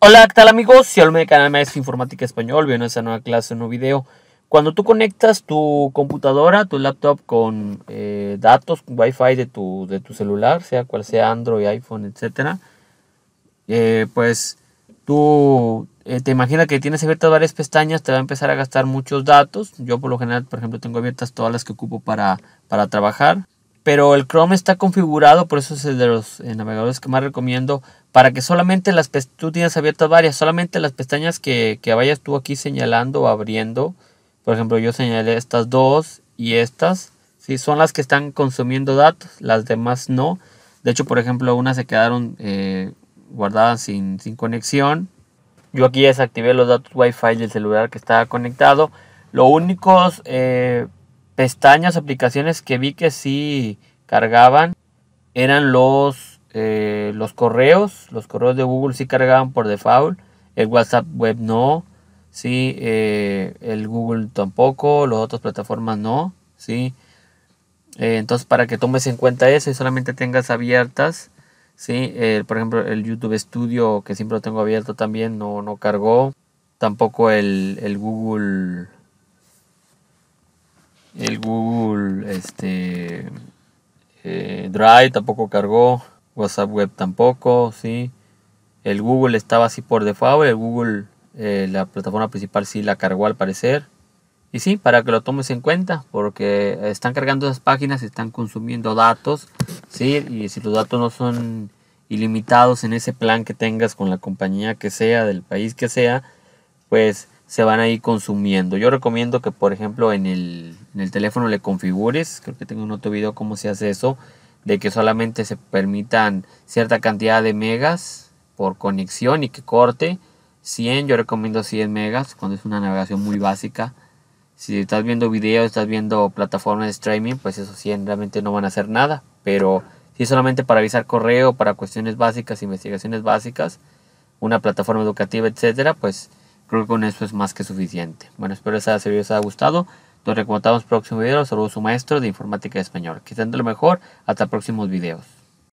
Hola, ¿qué tal amigos? Si al de canal Maestro Informática Español, a esta nueva clase, un nuevo video. Cuando tú conectas tu computadora, tu laptop con eh, datos, Wi-Fi de tu, de tu celular, sea cual sea Android, iPhone, etc., eh, pues tú eh, te imaginas que tienes abiertas varias pestañas, te va a empezar a gastar muchos datos. Yo por lo general, por ejemplo, tengo abiertas todas las que ocupo para, para trabajar pero el Chrome está configurado, por eso es de los eh, navegadores que más recomiendo, para que solamente las pestañas, abiertas varias, solamente las pestañas que, que vayas tú aquí señalando o abriendo, por ejemplo yo señalé estas dos y estas, son las que están consumiendo datos, las demás no. De hecho, por ejemplo, unas se quedaron eh, guardadas sin, conexión. Yo aquí desactivé los datos Wi-Fi del celular que estaba conectado. Lo único eh, pestañas, aplicaciones que vi que sí cargaban eran los, eh, los correos. Los correos de Google sí cargaban por default. El WhatsApp web no. Sí, eh, el Google tampoco. Las otras plataformas no. Sí. Eh, entonces, para que tomes en cuenta eso y solamente tengas abiertas. Sí, por ejemplo, el YouTube Studio que siempre lo tengo abierto también no, no cargó. Tampoco el, el Google el Google este, eh, Drive tampoco cargó. WhatsApp Web tampoco, ¿sí? El Google estaba así por default. El Google, eh, la plataforma principal sí la cargó al parecer. Y sí, para que lo tomes en cuenta, porque están cargando esas páginas, están consumiendo datos, ¿sí? Y si los datos no son ilimitados en ese plan que tengas con la compañía que sea, del país que sea, pues se van a ir consumiendo. Yo recomiendo que, por ejemplo, en el el teléfono le configures, creo que tengo un otro video cómo se hace eso, de que solamente se permitan cierta cantidad de megas por conexión y que corte 100, yo recomiendo 100 megas cuando es una navegación muy básica. Si estás viendo videos, estás viendo plataformas de streaming, pues eso 100 realmente no van a hacer nada, pero si es solamente para avisar correo, para cuestiones básicas, investigaciones básicas, una plataforma educativa, etcétera, pues creo que con eso es más que suficiente. Bueno, espero les haya servido, les haya gustado. Nos el próximo video. Saludos su maestro de informática español. Que estén lo mejor. Hasta próximos videos.